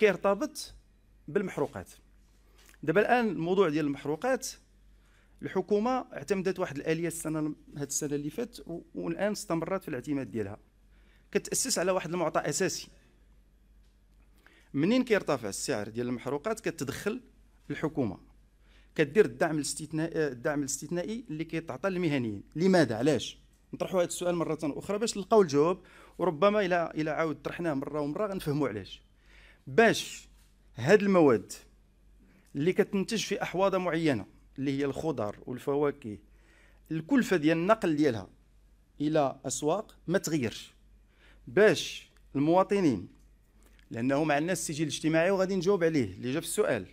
كيرتبط بالمحروقات دابا الان الموضوع ديال المحروقات الحكومه اعتمدت واحد الاليه السنه هاد السنه اللي فاتت والان استمرت في الاعتماد ديالها كتاسس على واحد المعطى اساسي منين كيرتفع السعر ديال المحروقات كتدخل الحكومه كدير الدعم الاستثنائي الدعم الاستثنائي اللي كيتعطى للمهنيين لماذا علاش نطرحوا هذا السؤال مره اخرى باش نلقاو الجواب وربما الى الى عاود طرحناه مره ومره غنفهموا علاش باش هاد المواد اللي كتنتج في احواض معينه اللي هي الخضر والفواكه الكلفه ديال النقل ديالها الى اسواق ما تغيرش باش المواطنين لانه مع الناس السجل الاجتماعي وغادي نجاوب عليه اللي جا في السؤال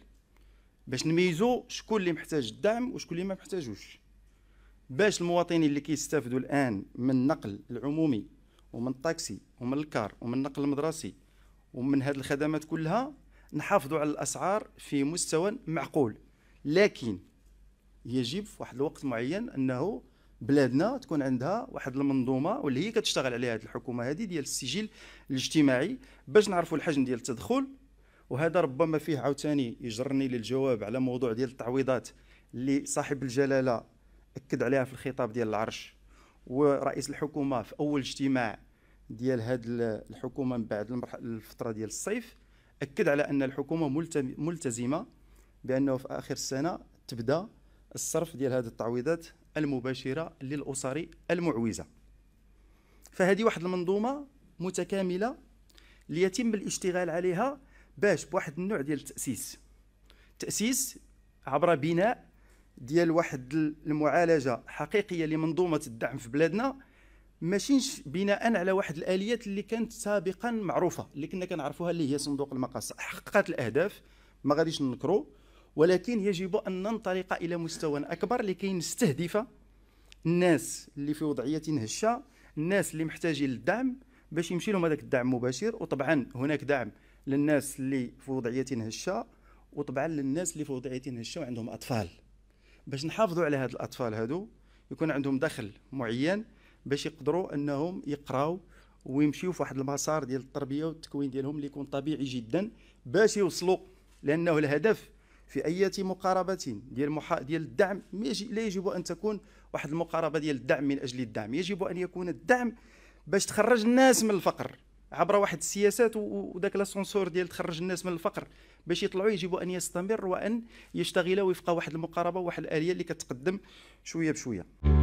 باش نميزو شكون اللي محتاج الدعم وشكون اللي ما محتاجوش باش المواطنين اللي كيستافدوا الان من النقل العمومي ومن الطاكسي ومن الكار ومن النقل المدرسي ومن هذه الخدمات كلها نحافظوا على الاسعار في مستوى معقول لكن يجب في واحد الوقت معين انه بلادنا تكون عندها واحد المنظومه واللي هي كتشتغل عليها هذه الحكومه هذه ديال السجل الاجتماعي باش نعرفوا الحجم ديال التدخل وهذا ربما فيه عاوتاني يجرني للجواب على موضوع ديال التعويضات اللي صاحب الجلاله اكد عليها في الخطاب ديال العرش ورئيس الحكومه في اول اجتماع ديال هاد الحكومه من بعد الفتره ديال الصيف اكد على ان الحكومه ملتزمه بانه في اخر السنه تبدا الصرف ديال هذه التعويضات المباشره للاسر المعوزه فهذه واحد المنظومه متكامله ليتم الاشتغال عليها باش بواحد النوع ديال التاسيس تاسيس عبر بناء ديال واحد المعالجه حقيقيه لمنظومه الدعم في بلادنا ماشينش بناء على واحد الاليات اللي كانت سابقا معروفه اللي كنا كنعرفوها اللي هي صندوق المقاصة حققت الاهداف ما غاديش ننكرو ولكن يجب ان ننطلق الى مستوى اكبر لكي نستهدف الناس اللي في وضعيه هشه الناس اللي محتاجين للدعم باش يمشي لهم هذاك الدعم مباشر وطبعا هناك دعم للناس اللي في وضعيه هشه وطبعا للناس اللي في وضعيه هشه وعندهم اطفال باش نحافظوا على هاد الاطفال هادو يكون عندهم دخل معين باش يقدروا انهم يقراو ويمشيو في واحد المسار ديال التربيه والتكوين ديالهم اللي يكون طبيعي جدا باش يوصلوا لانه الهدف في اي مقاربه ديال محا... ديال الدعم لا يجب ان تكون واحد المقاربه ديال الدعم من اجل الدعم يجب ان يكون الدعم باش تخرج الناس من الفقر عبر واحد السياسات وذاك لاسونسور ديال تخرج الناس من الفقر باش يطلعوا يجب ان يستمر وان يشتغل وفق واحد المقاربه وواحد الاليه اللي كتقدم شويه بشويه